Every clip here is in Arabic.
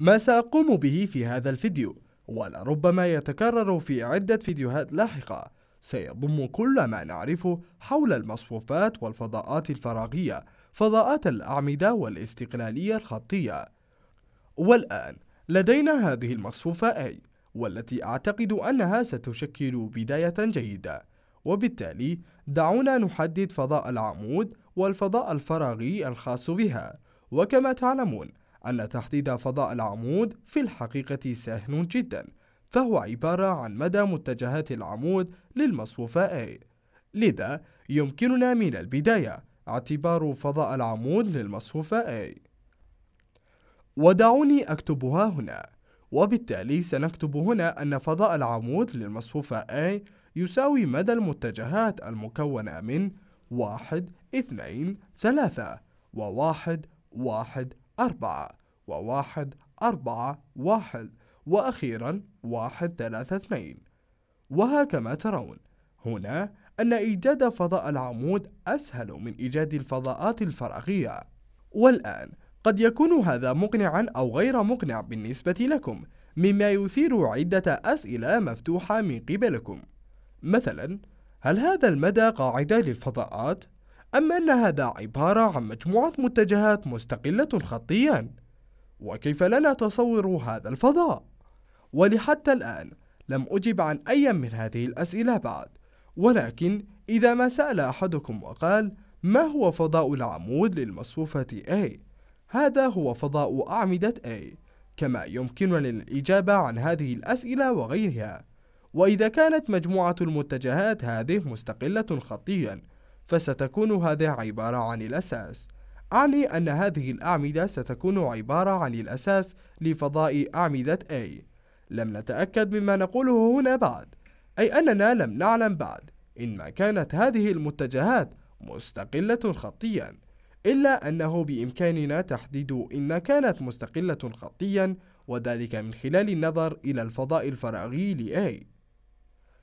ما سأقوم به في هذا الفيديو ولربما يتكرر في عدة فيديوهات لاحقة سيضم كل ما نعرفه حول المصفوفات والفضاءات الفراغية فضاءات الأعمدة والاستقلالية الخطية والآن لدينا هذه المصفوفة A والتي أعتقد أنها ستشكل بداية جيدة وبالتالي دعونا نحدد فضاء العمود والفضاء الفراغي الخاص بها وكما تعلمون أن تحديد فضاء العمود في الحقيقة سهل جدا فهو عبارة عن مدى متجهات العمود للمصفوفة A لذا يمكننا من البداية اعتبار فضاء العمود للمصفوفة A ودعوني أكتبها هنا وبالتالي سنكتب هنا أن فضاء العمود للمصفوفة A يساوي مدى المتجهات المكونة من واحد اثنين ثلاثة وواحد واحد أربعة وواحد أربعة واحد وأخيرا واحد ثلاثة اثنين كما ترون هنا أن إيجاد فضاء العمود أسهل من إيجاد الفضاءات الفراغية والآن قد يكون هذا مقنعا أو غير مقنع بالنسبة لكم مما يثير عدة أسئلة مفتوحة من قبلكم مثلا هل هذا المدى قاعدة للفضاءات؟ أم أن هذا عبارة عن مجموعة متجهات مستقلة خطيا وكيف لنا تصور هذا الفضاء؟ ولحتى الآن لم أجب عن أي من هذه الأسئلة بعد ولكن إذا ما سأل أحدكم وقال ما هو فضاء العمود للمصفوفة A؟ هذا هو فضاء أعمدة A كما يمكنني الإجابة عن هذه الأسئلة وغيرها وإذا كانت مجموعة المتجهات هذه مستقلة خطيًا فستكون هذه عبارة عن الأساس أعني أن هذه الأعمدة ستكون عبارة عن الأساس لفضاء أعمدة A لم نتأكد مما نقوله هنا بعد أي أننا لم نعلم بعد إن ما كانت هذه المتجهات مستقلة خطيا إلا أنه بإمكاننا تحديد إن كانت مستقلة خطيا وذلك من خلال النظر إلى الفضاء الفراغي لأي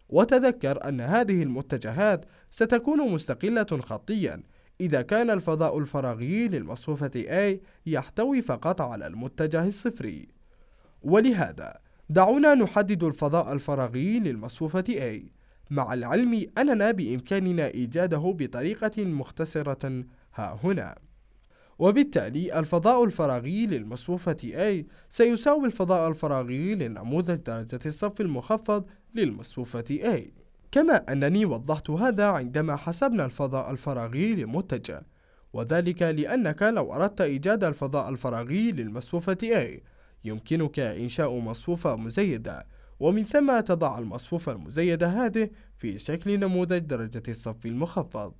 وتذكر أن هذه المتجهات ستكون مستقلة خطيًا إذا كان الفضاء الفراغي للمصفوفة A يحتوي فقط على المتجه الصفري ولهذا دعونا نحدد الفضاء الفراغي للمصفوفة A مع العلم أننا بإمكاننا إيجاده بطريقة مختصرة ها هنا وبالتالي الفضاء الفراغي للمصفوفة A سيساوي الفضاء الفراغي للنموذج درجة الصف المخفض للمصفوفة A كما أنني وضحت هذا عندما حسبنا الفضاء الفراغي لمتجه وذلك لأنك لو أردت إيجاد الفضاء الفراغي للمصفوفة A يمكنك إنشاء مصفوفة مزيدة ومن ثم تضع المصفوفة المزيدة هذه في شكل نموذج درجة الصف المخفض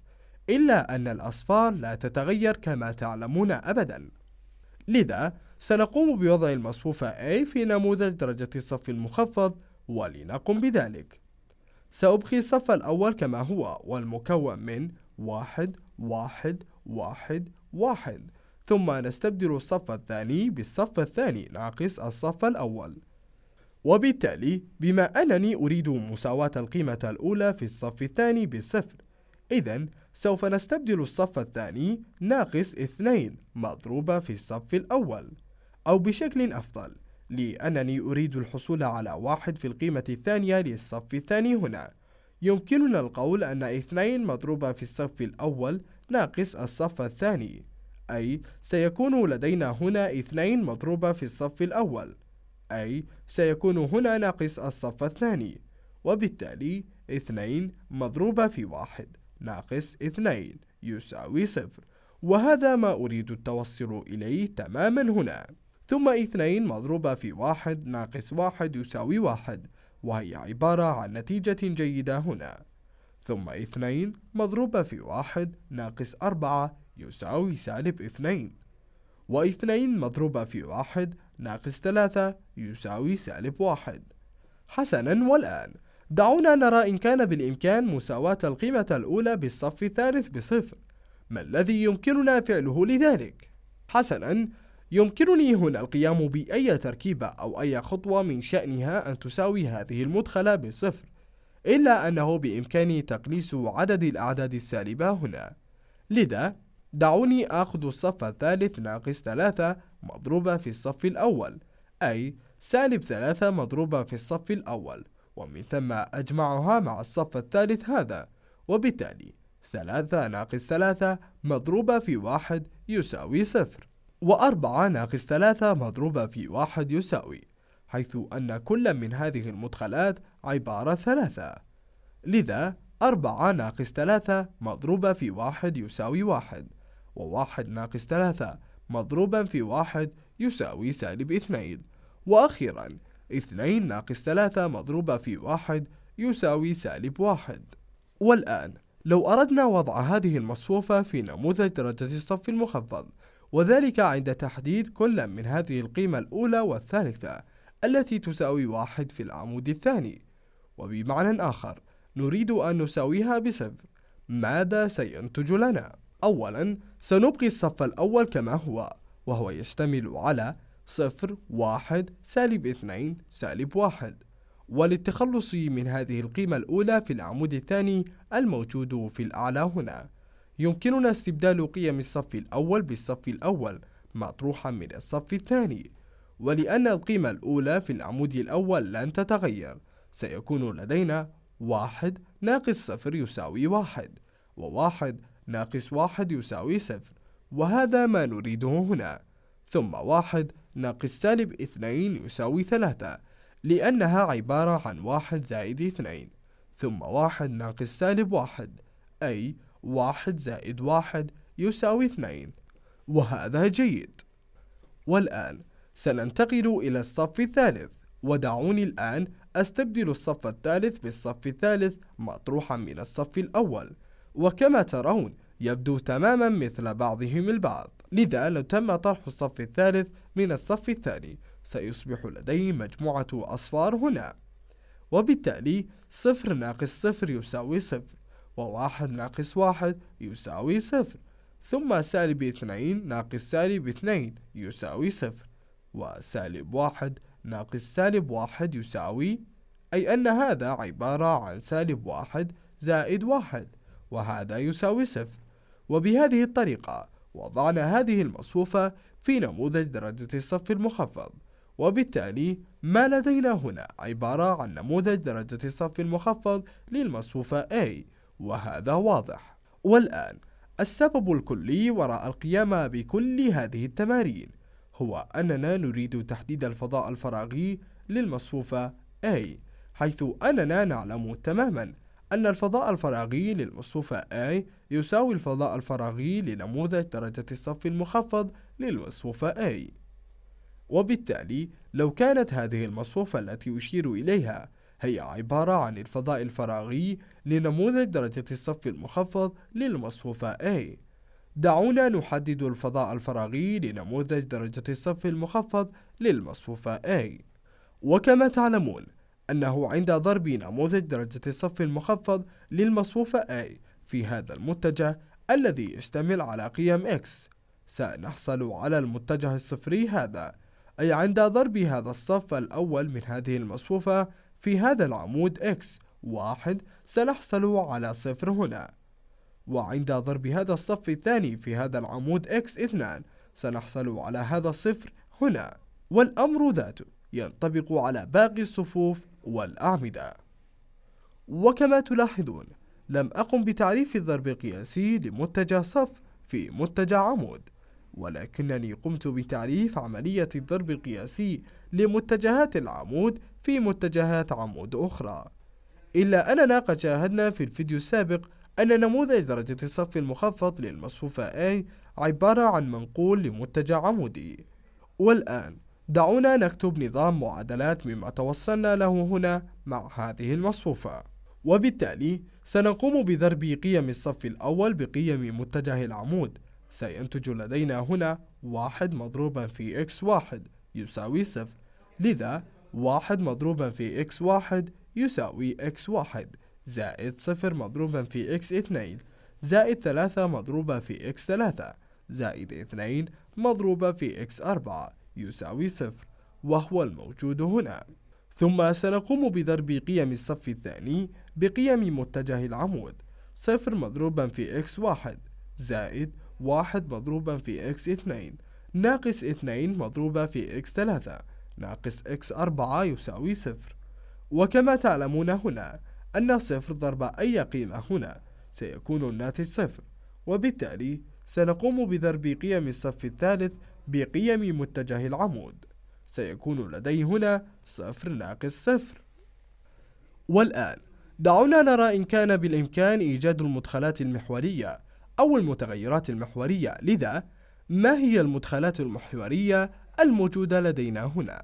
إلا أن الأصفار لا تتغير كما تعلمون أبدا لذا سنقوم بوضع المصفوفة A في نموذج درجة الصف المخفض ولنقم بذلك سأبقي الصف الأول كما هو والمكون من واحد واحد واحد واحد ثم نستبدل الصف الثاني بالصف الثاني ناقص الصف الأول وبالتالي بما أنني أريد مساواة القيمة الأولى في الصف الثاني بالصفر إذا سوف نستبدل الصف الثاني ناقص اثنين مضروبة في الصف الأول أو بشكل أفضل لأنني أريد الحصول على واحد في القيمة الثانية للصف الثاني هنا يمكننا القول أن اثنين مضروبة في الصف الأول ناقص الصف الثاني أي سيكون لدينا هنا اثنين مضروبة في الصف الأول أي سيكون هنا ناقص الصف الثاني وبالتالي اثنين مضروبة في واحد ناقص اثنين يساوي صفر وهذا ما أريد التوصل إليه تماما هنا ثم اثنين مضروبة في واحد ناقص واحد يساوي واحد وهي عبارة عن نتيجة جيدة هنا ثم اثنين مضروبة في واحد ناقص أربعة يساوي سالب اثنين واثنين مضروبة في واحد ناقص ثلاثة يساوي سالب واحد حسنا والآن دعونا نرى إن كان بالإمكان مساواة القيمة الأولى بالصف الثالث بصفر ما الذي يمكننا فعله لذلك؟ حسنا يمكنني هنا القيام بأي تركيبة أو أي خطوة من شأنها أن تساوي هذه المدخلة بالصفر إلا أنه بإمكاني تقليص عدد الأعداد السالبة هنا لذا دعوني أخذ الصف الثالث ناقص ثلاثة مضروبة في الصف الأول أي سالب ثلاثة مضروبة في الصف الأول ومن ثم أجمعها مع الصف الثالث هذا وبالتالي ثلاثة ناقص ثلاثة مضروبة في واحد يساوي صفر وأربعة ناقص ثلاثة مضروبة في واحد يساوي حيث أن كل من هذه المدخلات عبارة ثلاثة لذا أربعة ناقص ثلاثة مضروبة في واحد يساوي واحد وواحد ناقص ثلاثة مضروبا في واحد يساوي سالب اثنين وأخيرا اثنين ناقص ثلاثة مضروبة في واحد يساوي سالب واحد والآن لو أردنا وضع هذه المصفوفة في نموذج درجة الصف المخفض وذلك عند تحديد كل من هذه القيمة الأولى والثالثة التي تساوي واحد في العمود الثاني وبمعنى آخر نريد أن نساويها بصفر ماذا سينتج لنا؟ أولا سنبقي الصف الأول كما هو وهو يشتمل على صفر واحد سالب اثنين سالب واحد وللتخلص من هذه القيمة الأولى في العمود الثاني الموجود في الأعلى هنا يمكننا استبدال قيم الصف الأول بالصف الأول مطروحا من الصف الثاني ولأن القيمة الأولى في العمود الأول لن تتغير سيكون لدينا واحد ناقص صفر يساوي واحد وواحد ناقص واحد يساوي صفر وهذا ما نريده هنا ثم واحد ناقص سالب اثنين يساوي ثلاثة لأنها عبارة عن واحد زائد اثنين ثم واحد ناقص سالب واحد أي واحد زائد واحد يساوي اثنين وهذا جيد والآن سننتقل إلى الصف الثالث ودعوني الآن أستبدل الصف الثالث بالصف الثالث مطروحا من الصف الأول وكما ترون يبدو تماما مثل بعضهم البعض لذا لو تم طرح الصف الثالث من الصف الثاني سيصبح لدي مجموعة أصفار هنا وبالتالي صفر ناقص صفر يساوي صفر وواحد ناقص واحد يساوي صفر ثم سالب اثنين ناقص سالب اثنين يساوي صفر وسالب واحد ناقص سالب واحد يساوي أي أن هذا عبارة عن سالب واحد زائد واحد وهذا يساوي صفر وبهذه الطريقة وضعنا هذه المصفوفة في نموذج درجة الصف المخفض وبالتالي ما لدينا هنا عبارة عن نموذج درجة الصف المخفض للمصفوفة A وهذا واضح والآن السبب الكلي وراء القيام بكل هذه التمارين هو أننا نريد تحديد الفضاء الفراغي للمصفوفة A حيث أننا نعلم تماما أن الفضاء الفراغي للمصفوفة A يساوي الفضاء الفراغي لنموذج درجة الصف المخفض للمصفوفة A وبالتالي لو كانت هذه المصفوفة التي أشير إليها هي عبارة عن الفضاء الفراغي لنموذج درجة الصف المخفض للمصفوفة A دعونا نحدد الفضاء الفراغي لنموذج درجة الصف المخفض للمصفوفة A وكما تعلمون أنه عند ضرب نموذج درجة الصف المخفض للمصفوفة A في هذا المتجه الذي يشتمل على قيم X سنحصل على المتجه الصفري هذا أي عند ضرب هذا الصف الأول من هذه المصفوفة في هذا العمود x واحد سنحصل على صفر هنا وعند ضرب هذا الصف الثاني في هذا العمود x اثنان سنحصل على هذا الصفر هنا والأمر ذاته ينطبق على باقي الصفوف والأعمدة وكما تلاحظون لم أقم بتعريف الضرب القياسي لمتجه صف في متجه عمود ولكنني قمت بتعريف عملية الضرب القياسي لمتجهات العمود في متجهات عمود أخرى إلا أننا قد شاهدنا في الفيديو السابق أن نموذج درجة الصف المخفض للمصفوفة A عبارة عن منقول لمتجه عمودي والآن دعونا نكتب نظام معادلات مما توصلنا له هنا مع هذه المصفوفة وبالتالي سنقوم بضرب قيم الصف الأول بقيم متجه العمود سينتج لدينا هنا واحد مضروبا في x واحد يساوي صفر لذا واحد مضروبا في x واحد يساوي x واحد زائد صفر مضروبا في x اثنين زائد ثلاثة مضروبة في x ثلاثة زائد اثنين مضروبة في x أربعة يساوي صفر وهو الموجود هنا ثم سنقوم بضرب قيم الصف الثاني بقيم متجه العمود صفر مضروبا في x واحد زائد واحد مضروبا في x اثنين ناقص اثنين مضروبة في x ثلاثة ناقص x أربعة يساوي صفر وكما تعلمون هنا أن صفر ضرب أي قيمة هنا سيكون الناتج صفر وبالتالي سنقوم بضرب قيم الصف الثالث بقيم متجه العمود سيكون لدي هنا صفر ناقص صفر والآن دعونا نرى إن كان بالإمكان إيجاد المدخلات المحورية أو المتغيرات المحورية لذا ما هي المدخلات المحورية الموجودة لدينا هنا؟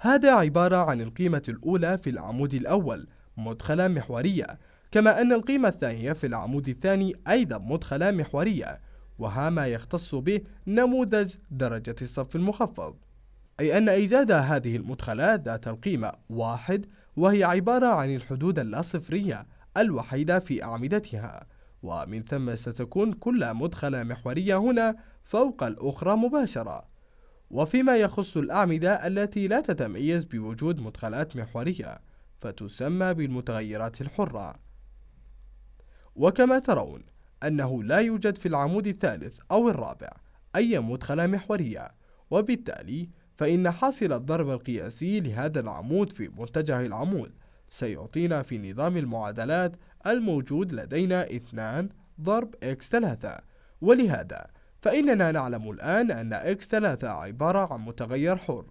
هذا عبارة عن القيمة الأولى في العمود الأول مدخلة محورية كما أن القيمة الثانية في العمود الثاني أيضا مدخلة محورية وها ما يختص به نموذج درجة الصف المخفض أي أن إيجاد هذه المدخلات ذات القيمة واحد وهي عبارة عن الحدود اللاصفرية الوحيدة في أعمدتها ومن ثم ستكون كل مدخلة محورية هنا فوق الأخرى مباشرة وفيما يخص الأعمدة التي لا تتميز بوجود مدخلات محورية فتسمى بالمتغيرات الحرة وكما ترون أنه لا يوجد في العمود الثالث أو الرابع أي مدخلة محورية وبالتالي فإن حاصل الضرب القياسي لهذا العمود في متجه العمود سيعطينا في نظام المعادلات الموجود لدينا 2 ضرب x 3 ولهذا فإننا نعلم الآن أن x 3 عبارة عن متغير حر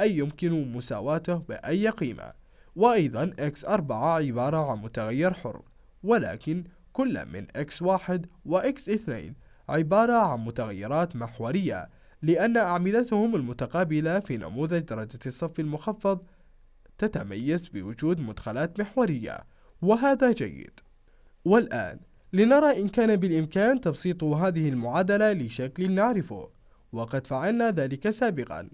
أي يمكن مساواته بأي قيمة وأيضا x 4 عبارة عن متغير حر ولكن كل من x1 و x 2 عبارة عن متغيرات محورية لأن أعمدتهم المتقابلة في نموذج درجة الصف المخفض تتميز بوجود مدخلات محورية وهذا جيد والآن لنرى إن كان بالإمكان تبسيط هذه المعادلة لشكل نعرفه وقد فعلنا ذلك سابقا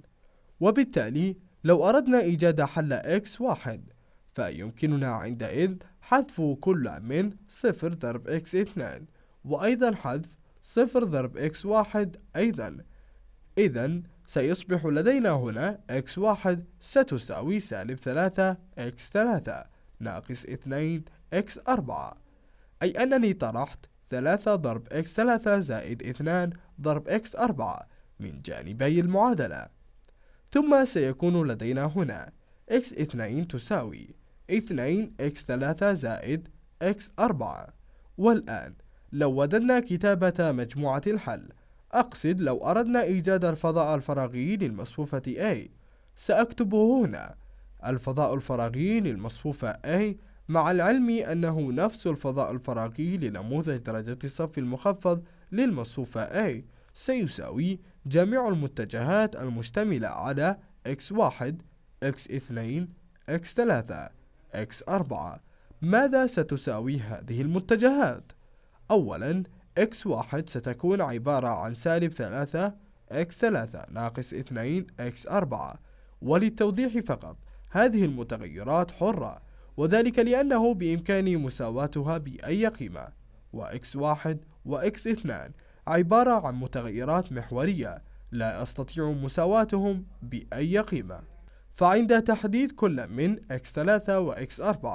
وبالتالي لو أردنا إيجاد حل x واحد فيمكننا عندئذ حذف كل من 0 ضرب x2 وأيضا حذف 0 ضرب x1 أيضا إذا سيصبح لدينا هنا x1 ستساوي سالب 3 x3 ناقص 2 x 4 أي أنني طرحت 3 ضرب x 3 زائد 2 ضرب x 4 من جانبي المعادلة ثم سيكون لدينا هنا x 2 تساوي 2 x 3 زائد x 4 والآن لو وددنا كتابة مجموعة الحل أقصد لو أردنا إيجاد الفضاء الفراغي للمصفوفة A سأكتبه هنا الفضاء الفراغي للمصفوفة A مع العلم أنه نفس الفضاء الفراغي لنموذج درجة الصف المخفض للمصفوفة A سيساوي جميع المتجهات المشتملة على x1 x2 x3 x4 ماذا ستساوي هذه المتجهات؟ أولا x1 ستكون عبارة عن سالب 3 x3 ناقص 2 x4 وللتوضيح فقط هذه المتغيرات حرة وذلك لأنه بإمكاني مساواتها بأي قيمة وx1 وx2 عبارة عن متغيرات محورية لا أستطيع مساواتهم بأي قيمة فعند تحديد كل من x3 وx4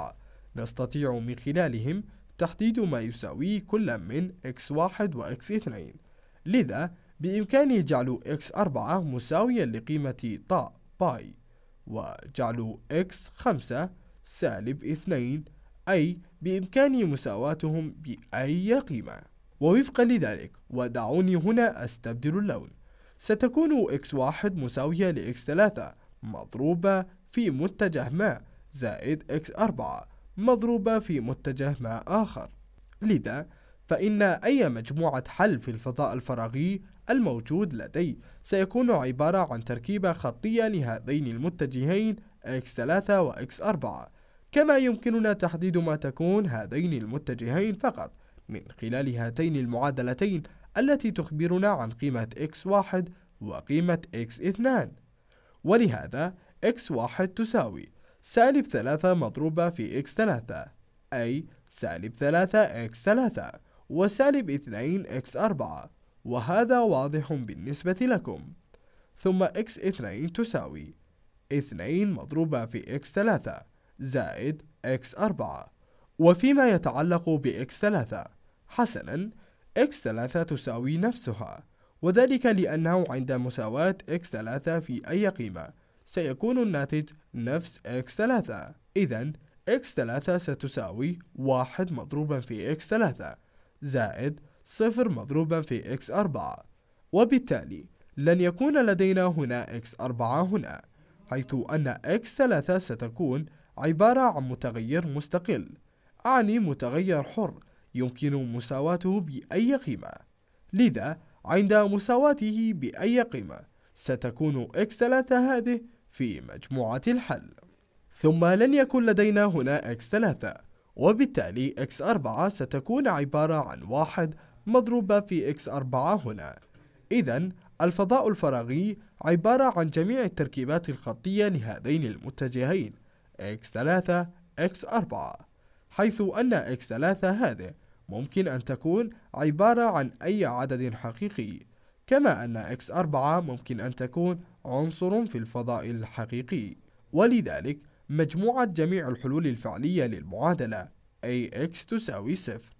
نستطيع من خلالهم تحديد ما يساوي كل من x1 وx2 لذا بإمكاني جعل x4 مساويا لقيمة طا باي وجعلوا x 5 سالب 2 أي بإمكان مساواتهم بأي قيمة ووفقا لذلك ودعوني هنا أستبدل اللون ستكون x1 مساوية ل x3 مضروبة في متجه ما زائد x4 مضروبة في متجه ما آخر لذا فإن أي مجموعة حل في الفضاء الفراغي الموجود لدي سيكون عبارة عن تركيبة خطية لهذين المتجهين X3 و X4 كما يمكننا تحديد ما تكون هذين المتجهين فقط من خلال هاتين المعادلتين التي تخبرنا عن قيمة x1 وقيمة x2 ولهذا x1 تساوي سالب 3 مضروبة في x3 أي سالب 3 x3 وسالب 2 x4 وهذا واضح بالنسبة لكم ثم x2 تساوي 2 مضروبة في x3 زائد x4 وفيما يتعلق ب x3 حسنا x3 تساوي نفسها وذلك لأنه عند مساواة x3 في أي قيمة سيكون الناتج نفس x3 إذا x3 ستساوي 1 مضروبا في x3 زائد صفر مضروبا في x 4 وبالتالي لن يكون لدينا هنا x 4 هنا حيث أن x 3 ستكون عبارة عن متغير مستقل أعني متغير حر يمكن مساواته بأي قيمة لذا عند مساواته بأي قيمة ستكون x3 هذه في مجموعة الحل ثم لن يكون لدينا هنا x3 وبالتالي x4 ستكون عبارة عن واحد مضروبة في x 4 هنا إذا الفضاء الفراغي عبارة عن جميع التركيبات الخطية لهذين المتجهين x 3 x 4 حيث أن x 3 هذه ممكن أن تكون عبارة عن أي عدد حقيقي كما أن x 4 ممكن أن تكون عنصر في الفضاء الحقيقي ولذلك مجموعة جميع الحلول الفعلية للمعادلة AX تساوي صفر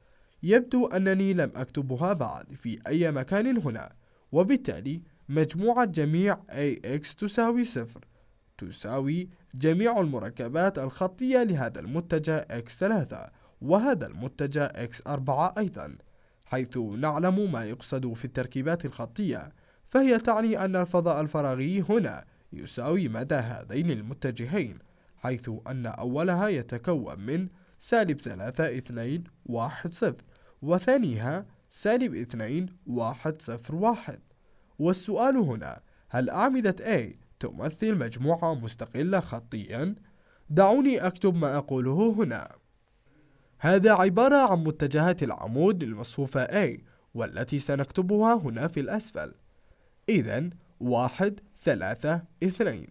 يبدو أنني لم أكتبها بعد في أي مكان هنا وبالتالي مجموعة جميع AX تساوي صفر تساوي جميع المركبات الخطية لهذا المتجه X3 وهذا المتجه X4 أيضا حيث نعلم ما يقصد في التركيبات الخطية فهي تعني أن الفضاء الفراغي هنا يساوي مدى هذين المتجهين حيث أن أولها يتكون من سالب ثلاثة اثنين 1 0 وثانيها سالب اثنين واحد صفر واحد والسؤال هنا هل أعمدة A تمثل مجموعة مستقلة خطيا؟ دعوني أكتب ما أقوله هنا هذا عبارة عن متجهات العمود المصفوفة A والتي سنكتبها هنا في الأسفل إذا واحد ثلاثة اثنين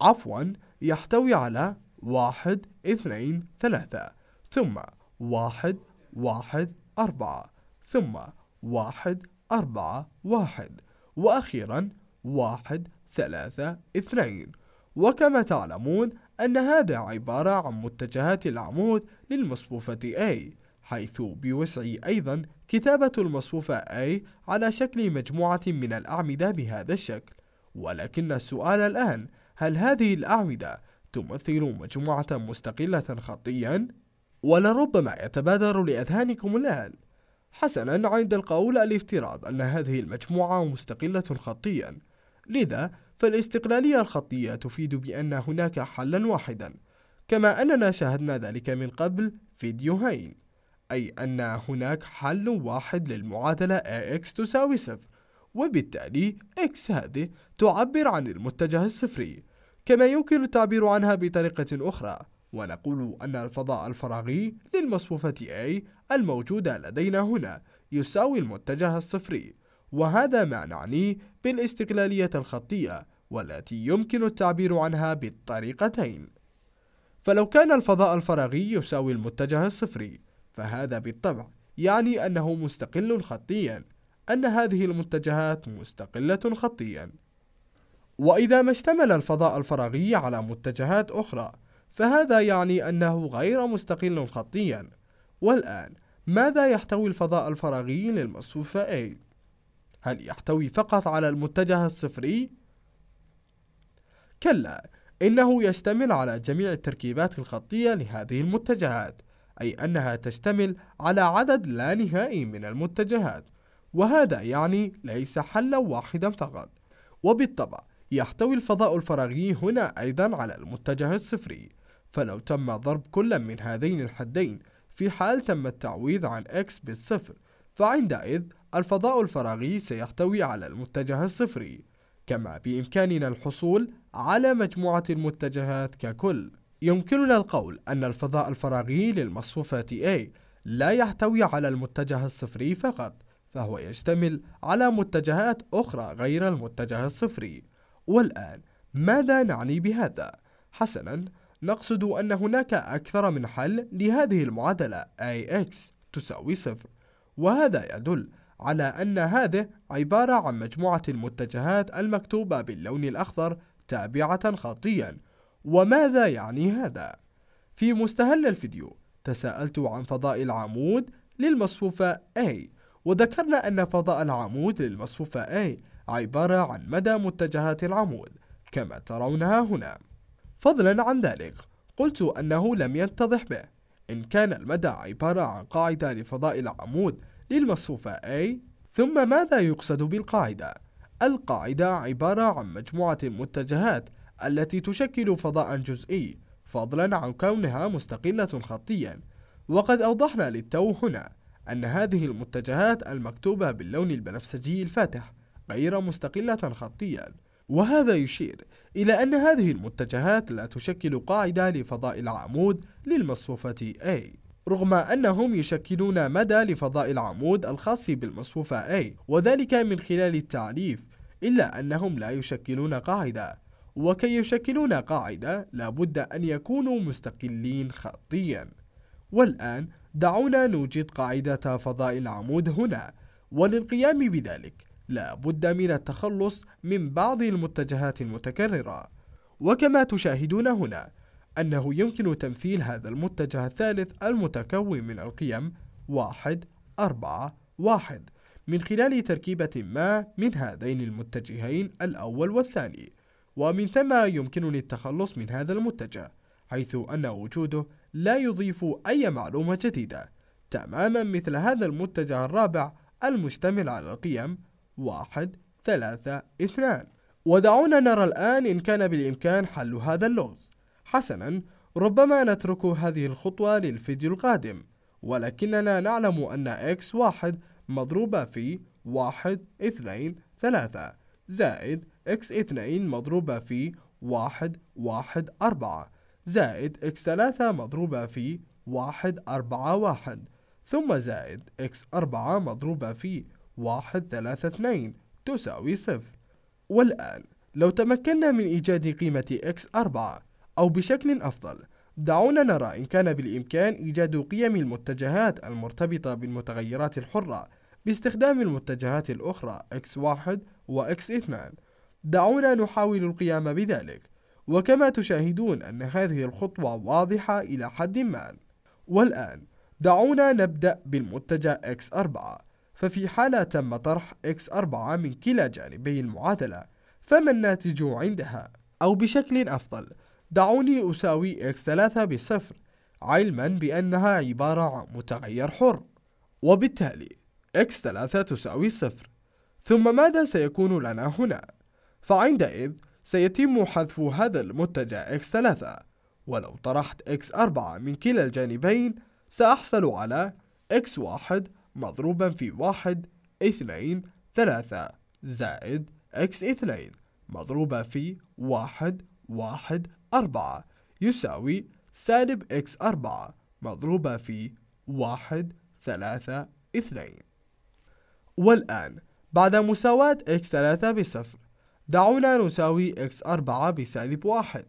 عفوا يحتوي على واحد اثنين ثلاثة ثم واحد واحد أربعة ثم واحد أربعة واحد وأخيرا واحد ثلاثة اثنين وكما تعلمون أن هذا عبارة عن متجهات العمود للمصفوفة A حيث بوسعي أيضا كتابة المصفوفة A على شكل مجموعة من الأعمدة بهذا الشكل ولكن السؤال الآن هل هذه الأعمدة تمثل مجموعة مستقلة خطيا؟ ولربما يتبادر لأذهانكم الآن حسنا عند القول الافتراض أن هذه المجموعة مستقلة خطيا لذا فالاستقلالية الخطية تفيد بأن هناك حلا واحدا كما أننا شاهدنا ذلك من قبل فيديوهين أي أن هناك حل واحد للمعادلة ax تساوي صفر وبالتالي x هذه تعبر عن المتجه الصفري كما يمكن التعبير عنها بطريقة أخرى ونقول أن الفضاء الفراغي للمصفوفة A الموجودة لدينا هنا يساوي المتجه الصفري وهذا ما نعنيه بالاستقلالية الخطية والتي يمكن التعبير عنها بالطريقتين فلو كان الفضاء الفراغي يساوي المتجه الصفري فهذا بالطبع يعني أنه مستقل خطيا أن هذه المتجهات مستقلة خطيا وإذا ما اشتمل الفضاء الفراغي على متجهات أخرى فهذا يعني أنه غير مستقل خطيا والآن ماذا يحتوي الفضاء الفراغي للمصفوفة A؟ هل يحتوي فقط على المتجه الصفري؟ كلا إنه يشتمل على جميع التركيبات الخطية لهذه المتجهات أي أنها تشتمل على عدد لا نهائي من المتجهات وهذا يعني ليس حلا واحدا فقط وبالطبع يحتوي الفضاء الفراغي هنا أيضا على المتجه الصفري فلو تم ضرب كل من هذين الحدين في حال تم التعويض عن x بالصفر فعندئذ الفضاء الفراغي سيحتوي على المتجه الصفري كما بإمكاننا الحصول على مجموعة المتجهات ككل يمكننا القول أن الفضاء الفراغي للمصفوفة A لا يحتوي على المتجه الصفري فقط فهو يشتمل على متجهات أخرى غير المتجه الصفري والآن ماذا نعني بهذا؟ حسناً نقصد أن هناك أكثر من حل لهذه المعادلة ax تساوي صفر وهذا يدل على أن هذه عبارة عن مجموعة المتجهات المكتوبة باللون الأخضر تابعة خطيا وماذا يعني هذا؟ في مستهل الفيديو تساءلت عن فضاء العمود للمصفوفة A وذكرنا أن فضاء العمود للمصفوفة A عبارة عن مدى متجهات العمود كما ترونها هنا فضلا عن ذلك قلت أنه لم يتضح به إن كان المدى عبارة عن قاعدة لفضاء العمود للمصفوفة A ثم ماذا يقصد بالقاعدة؟ القاعدة عبارة عن مجموعة المتجهات التي تشكل فضاء جزئي فضلا عن كونها مستقلة خطيا وقد أوضحنا للتو هنا أن هذه المتجهات المكتوبة باللون البنفسجي الفاتح غير مستقلة خطيا وهذا يشير إلى أن هذه المتجهات لا تشكل قاعدة لفضاء العمود للمصفوفة A رغم أنهم يشكلون مدى لفضاء العمود الخاص بالمصفوفة A وذلك من خلال التعريف إلا أنهم لا يشكلون قاعدة وكي يشكلون قاعدة لابد أن يكونوا مستقلين خطيا والآن دعونا نوجد قاعدة فضاء العمود هنا وللقيام بذلك لا بد من التخلص من بعض المتجهات المتكررة وكما تشاهدون هنا أنه يمكن تمثيل هذا المتجه الثالث المتكون من القيم واحد أربعة واحد من خلال تركيبة ما من هذين المتجهين الأول والثاني ومن ثم يمكنني التخلص من هذا المتجه حيث أن وجوده لا يضيف أي معلومة جديدة تماما مثل هذا المتجه الرابع المشتمل على القيم واحد ثلاثة اثنان ودعونا نرى الآن إن كان بالإمكان حل هذا اللغز حسنا ربما نترك هذه الخطوة للفيديو القادم ولكننا نعلم أن x واحد مضروبة في واحد اثنين ثلاثة زائد x اثنين مضروبة في واحد واحد أربعة زائد x ثلاثة مضروبة في واحد أربعة واحد ثم زائد x أربعة مضروبة في واحد ثلاثة اثنين تساوي صفر والآن لو تمكنا من إيجاد قيمة x4 أو بشكل أفضل دعونا نرى إن كان بالإمكان إيجاد قيم المتجهات المرتبطة بالمتغيرات الحرة باستخدام المتجهات الأخرى x1 و x2 دعونا نحاول القيام بذلك وكما تشاهدون أن هذه الخطوة واضحة إلى حد ما والآن دعونا نبدأ بالمتجه x4 ففي حالة تم طرح X4 من كلا جانبي المعادلة فما الناتج عندها؟ أو بشكل أفضل دعوني أساوي X3 بصفر، علما بأنها عبارة عن متغير حر وبالتالي X3 تساوي صفر، ثم ماذا سيكون لنا هنا؟ فعندئذ سيتم حذف هذا المتجه X3 ولو طرحت X4 من كلا الجانبين سأحصل على X1 مضروبا في واحد اثنين ثلاثة زائد اكس اثنين مضروبة في واحد واحد أربعة يساوي سالب اكس أربعة مضروبة في واحد ثلاثة اثنين والآن بعد مساواة x 3 بصفر دعونا نساوي x 4 بسالب واحد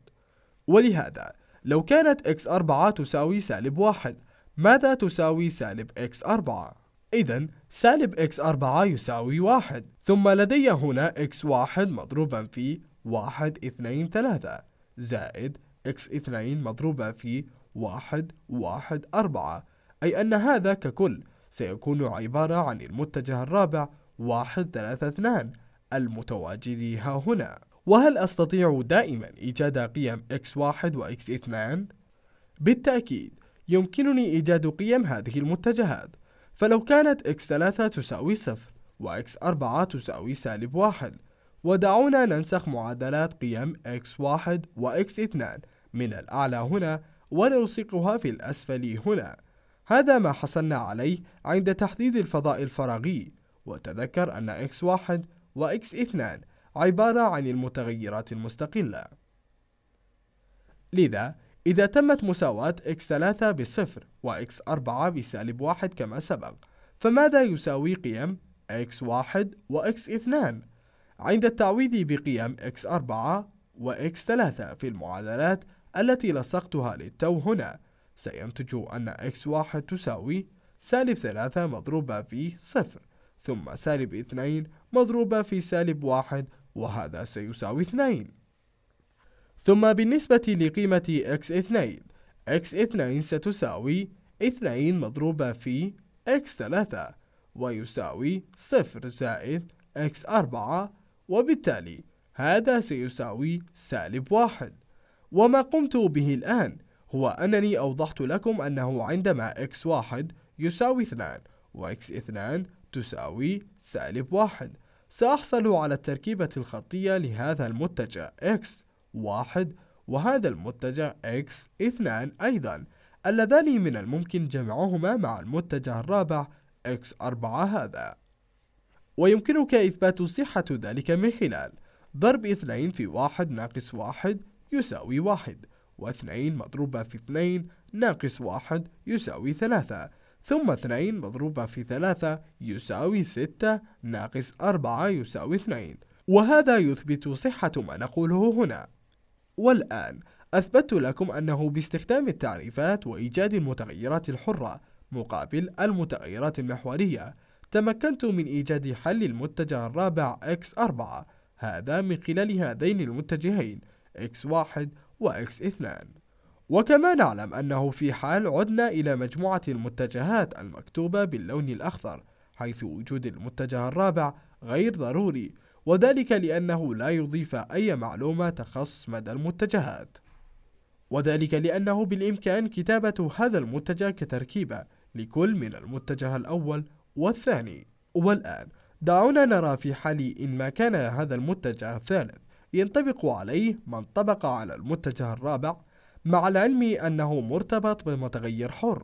ولهذا لو كانت x 4 تساوي سالب واحد ماذا تساوي سالب x 4 إذا سالب x 4 يساوي واحد ثم لدي هنا x 1 مضروبا في واحد اثنين ثلاثة زائد x x2 مضروبا في واحد واحد أربعة أي أن هذا ككل سيكون عبارة عن المتجه الرابع واحد ثلاثة اثنان المتواجد ها هنا وهل أستطيع دائما إيجاد قيم x1 و x2؟ بالتأكيد يمكنني إيجاد قيم هذه المتجهات فلو كانت x 3 تساوي 0 و x 4 تساوي سالب 1 ودعونا ننسخ معادلات قيم x 1 و x 2 من الأعلى هنا ونلصقها في الأسفل هنا هذا ما حصلنا عليه عند تحديد الفضاء الفراغي وتذكر أن x1 و x2 عبارة عن المتغيرات المستقلة لذا إذا تمت مساواة x3 بصفر و x4 بسالب واحد كما سبق فماذا يساوي قيم x1 و x2 عند التعويض بقيم x4 و x3 في المعادلات التي لصقتها للتو هنا سينتج أن x1 تساوي سالب 3 مضروبة في صفر ثم سالب 2 مضروبة في سالب 1 وهذا سيساوي 2 ثم بالنسبة لقيمة x2 x2 ستساوي 2 مضروبة في x3 ويساوي 0 زائد x4 وبالتالي هذا سيساوي سالب واحد وما قمت به الآن هو أنني أوضحت لكم أنه عندما x1 يساوي 2 و x 2 تساوي سالب واحد سأحصل على التركيبة الخطية لهذا المتجه x واحد وهذا المتجه X اثنان أيضا اللذان من الممكن جمعهما مع المتجه الرابع x اربعة هذا ويمكنك إثبات صحة ذلك من خلال ضرب اثنين في واحد ناقص واحد يساوي واحد واثنين مضروبة في اثنين ناقص واحد يساوي ثلاثة ثم اثنين مضروبة في ثلاثة يساوي ستة ناقص أربعة يساوي اثنين وهذا يثبت صحة ما نقوله هنا والآن أثبت لكم أنه باستخدام التعريفات وإيجاد المتغيرات الحرة مقابل المتغيرات المحورية تمكنت من إيجاد حل المتجه الرابع x4 هذا من خلال هذين المتجهين x1 و x2 وكما نعلم أنه في حال عدنا إلى مجموعة المتجهات المكتوبة باللون الأخضر حيث وجود المتجه الرابع غير ضروري وذلك لأنه لا يضيف أي معلومة تخص مدى المتجهات وذلك لأنه بالإمكان كتابة هذا المتجه كتركيبة لكل من المتجه الأول والثاني والآن دعونا نرى في حال إن ما كان هذا المتجه الثالث ينطبق عليه ما انطبق على المتجه الرابع مع العلم أنه مرتبط بمتغير حر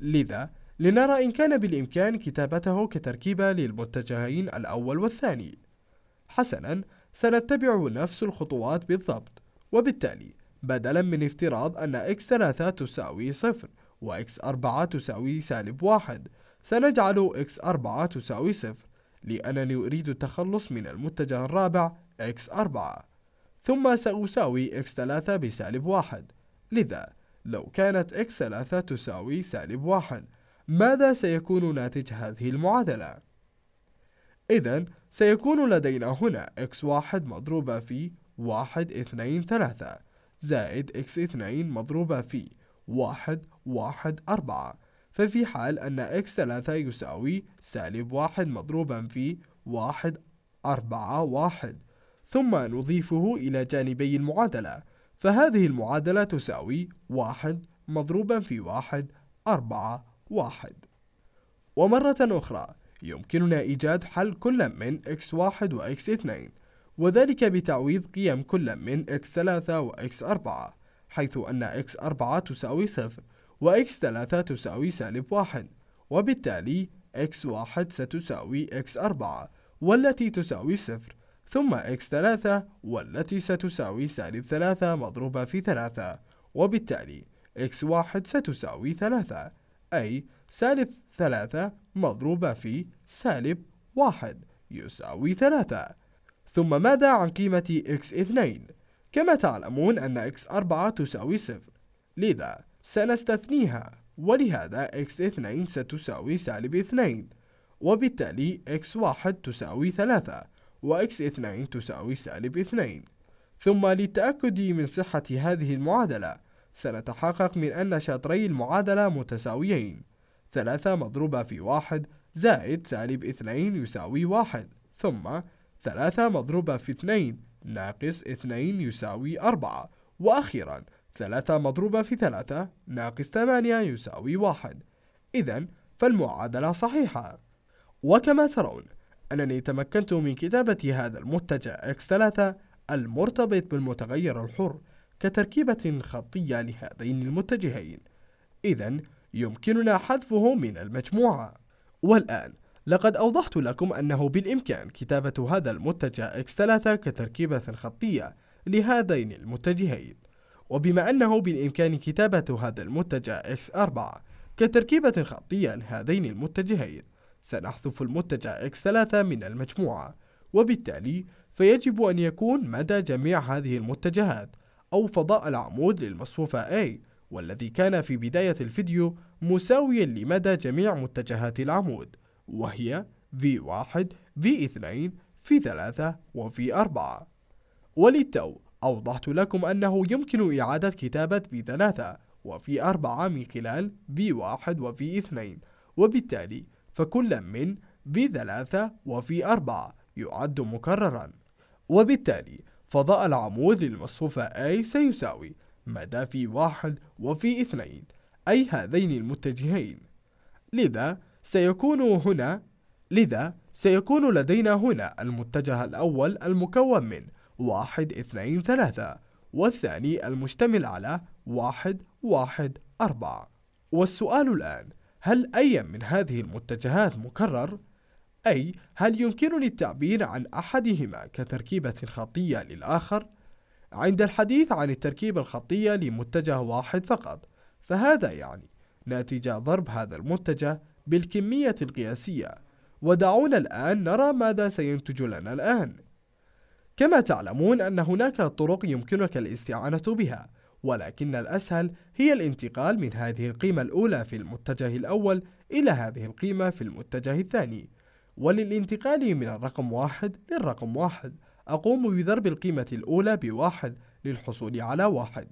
لذا لنرى إن كان بالإمكان كتابته كتركيبة للمتجهين الأول والثاني حسنا سنتبع نفس الخطوات بالضبط وبالتالي بدلا من افتراض أن x 3 تساوي صفر و x 4 تساوي سالب واحد سنجعل x 4 تساوي صفر لأنني أريد التخلص من المتجه الرابع x 4 ثم سأساوي x 3 بسالب واحد لذا لو كانت x 3 تساوي سالب واحد ماذا سيكون ناتج هذه المعادلة؟ إذا سيكون لدينا هنا x1 مضروبة في 1 2 3 زائد x2 مضروبة في 1 1 4 ففي حال أن x3 يساوي سالب 1 مضروبا في 1 4 1 ثم نضيفه إلى جانبي المعادلة فهذه المعادلة تساوي 1 مضروبا في 1 4 1 ومرة أخرى يمكننا إيجاد حل كل من x1 و x2 وذلك بتعويض قيم كل من x3 و x4 حيث أن x4 تساوي صفر و x3 تساوي سالب واحد وبالتالي x1 ستساوي x4 والتي تساوي صفر ثم x3 والتي ستساوي سالب 3 مضروبة في 3 وبالتالي x1 ستساوي 3 أي سالب 3 مضروبة في سالب واحد يساوي ثلاثة ثم ماذا عن قيمة x2 كما تعلمون أن x4 تساوي صفر لذا سنستثنيها ولهذا x2 ستساوي سالب 2 وبالتالي x1 تساوي 3 و x 2 تساوي سالب 2 ثم للتأكد من صحة هذه المعادلة سنتحقق من أن شطري المعادلة متساويين ثلاثة مضروبة في واحد زائد سالب اثنين يساوي واحد ثم ثلاثة مضروبة في اثنين ناقص اثنين يساوي أربعة وأخيرا ثلاثة مضروبة في ثلاثة ناقص ثمانية يساوي واحد إذا فالمعادلة صحيحة وكما ترون أنني تمكنت من كتابة هذا المتجه x3 المرتبط بالمتغير الحر كتركيبة خطية لهذين المتجهين إذا يمكننا حذفه من المجموعة والآن لقد أوضحت لكم أنه بالإمكان كتابة هذا المتجه X3 كتركيبة خطية لهذين المتجهين وبما أنه بالإمكان كتابة هذا المتجه X4 كتركيبة خطية لهذين المتجهين سنحذف المتجه X3 من المجموعة وبالتالي فيجب أن يكون مدى جميع هذه المتجهات أو فضاء العمود للمصفوفة A والذي كان في بداية الفيديو مساويا لمدى جميع متجهات العمود وهي V1 V2 V3 V4 وللتو أوضحت لكم أنه يمكن إعادة كتابة 3 v وV4 من خلال V1 v 2 وبالتالي فكل من V3 v 4 يعد مكررا وبالتالي فضاء العمود للمصفوفة A سيساوي ما دا في واحد وفي اثنين أي هذين المتجهين لذا سيكون هنا لذا سيكون لدينا هنا المتجه الأول المكون من واحد اثنين ثلاثة والثاني المشتمل على واحد واحد أربعة والسؤال الآن هل أي من هذه المتجهات مكرر؟ أي هل يمكنني التعبير عن أحدهما كتركيبة خطية للآخر؟ عند الحديث عن التركيبة الخطية لمتجه واحد فقط فهذا يعني ناتج ضرب هذا المتجه بالكمية القياسية ودعونا الآن نرى ماذا سينتج لنا الآن كما تعلمون أن هناك طرق يمكنك الاستعانة بها ولكن الأسهل هي الانتقال من هذه القيمة الأولى في المتجه الأول إلى هذه القيمة في المتجه الثاني وللانتقال من الرقم واحد للرقم واحد أقوم بضرب القيمة الأولى بواحد للحصول على واحد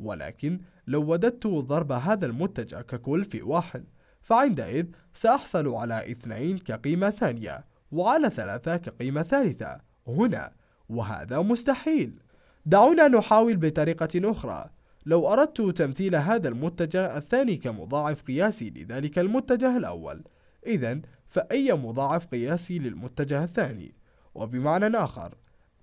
ولكن لو وددت ضرب هذا المنتج ككل في واحد فعندئذ سأحصل على اثنين كقيمة ثانية وعلى ثلاثة كقيمة ثالثة هنا وهذا مستحيل دعونا نحاول بطريقة أخرى لو أردت تمثيل هذا المتجه الثاني كمضاعف قياسي لذلك المتجه الأول إذا فأي مضاعف قياسي للمتجه الثاني وبمعنى آخر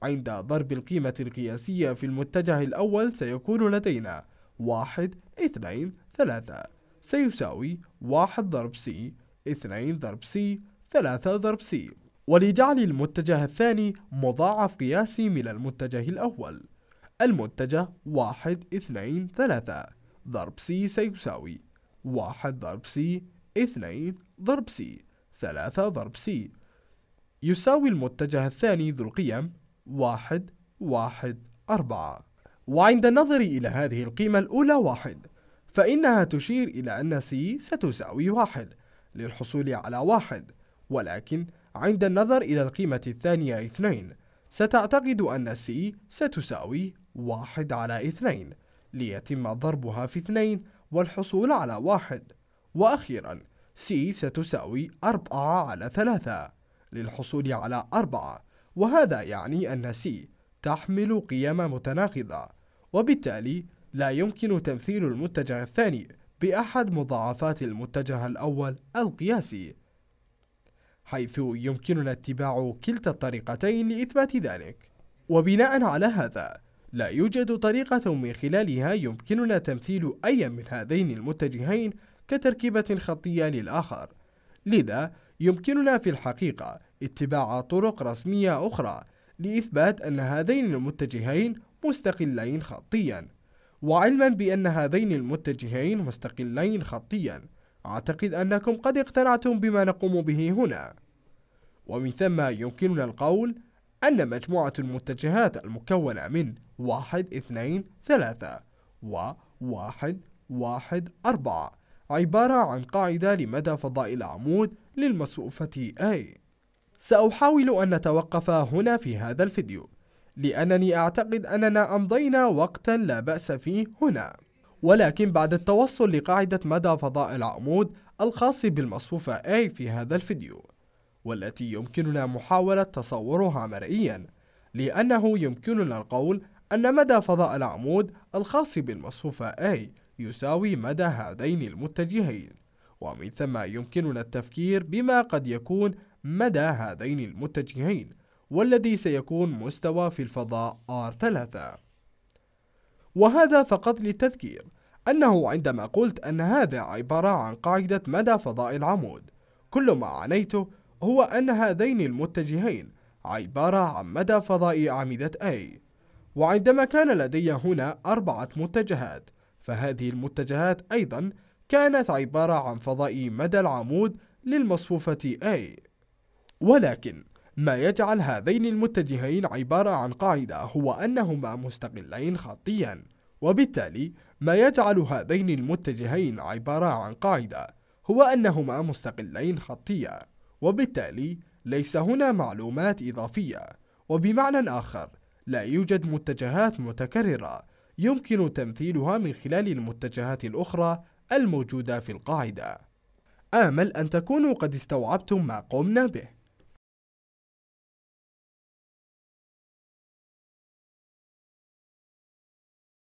عند ضرب القيمة القياسية في المتجه الأول سيكون لدينا واحد اثنين ثلاثة سيساوي واحد ضرب سي اثنين ضرب سي ثلاثة ضرب سي ولجعل المتجه الثاني مضاعف قياسي من المتجه الأول المتجه واحد اثنين ثلاثة ضرب سي سيساوي واحد ضرب سي اثنين ضرب سي ثلاثة ضرب سي يساوي المتجه الثاني ذو القيم واحد واحد أربعة وعند النظر إلى هذه القيمة الأولى واحد فإنها تشير إلى أن C ستساوي واحد للحصول على واحد ولكن عند النظر إلى القيمة الثانية اثنين ستعتقد أن C ستساوي واحد على اثنين ليتم ضربها في اثنين والحصول على واحد وأخيرا C ستساوي أربعة على ثلاثة للحصول على أربعة وهذا يعني أن سي تحمل قيم متناقضة وبالتالي لا يمكن تمثيل المتجه الثاني بأحد مضاعفات المتجه الأول القياسي حيث يمكننا اتباع كلتا الطريقتين لإثبات ذلك وبناء على هذا لا يوجد طريقة من خلالها يمكننا تمثيل أي من هذين المتجهين كتركيبة خطية للآخر لذا يمكننا في الحقيقة اتباع طرق رسمية أخرى لإثبات أن هذين المتجهين مستقلين خطيا وعلما بأن هذين المتجهين مستقلين خطيا أعتقد أنكم قد اقتنعتم بما نقوم به هنا ومن ثم يمكننا القول أن مجموعة المتجهات المكونة من 1 2 3 و 1 1 4 عبارة عن قاعدة لمدى فضاء العمود للمسؤوفة أي سأحاول أن نتوقف هنا في هذا الفيديو لأنني أعتقد أننا أمضينا وقتا لا بأس فيه هنا ولكن بعد التوصل لقاعدة مدى فضاء العمود الخاص بالمصفوفة A في هذا الفيديو والتي يمكننا محاولة تصورها مرئيا لأنه يمكننا القول أن مدى فضاء العمود الخاص بالمصفوفة A يساوي مدى هذين المتجهين ومن ثم يمكننا التفكير بما قد يكون مدى هذين المتجهين والذي سيكون مستوى في الفضاء R3 وهذا فقط للتذكير أنه عندما قلت أن هذا عبارة عن قاعدة مدى فضاء العمود كل ما عنيته هو أن هذين المتجهين عبارة عن مدى فضاء أعمدة A وعندما كان لدي هنا أربعة متجهات فهذه المتجهات أيضا كانت عبارة عن فضاء مدى العمود للمصفوفة A ولكن ما يجعل هذين المتجهين عبارة عن قاعدة هو أنهما مستقلين خطيا وبالتالي ما يجعل هذين المتجهين عبارة عن قاعدة هو أنهما مستقلين خطيا وبالتالي ليس هنا معلومات إضافية وبمعنى آخر لا يوجد متجهات متكررة يمكن تمثيلها من خلال المتجهات الأخرى الموجودة في القاعدة آمل أن تكونوا قد استوعبتم ما قمنا به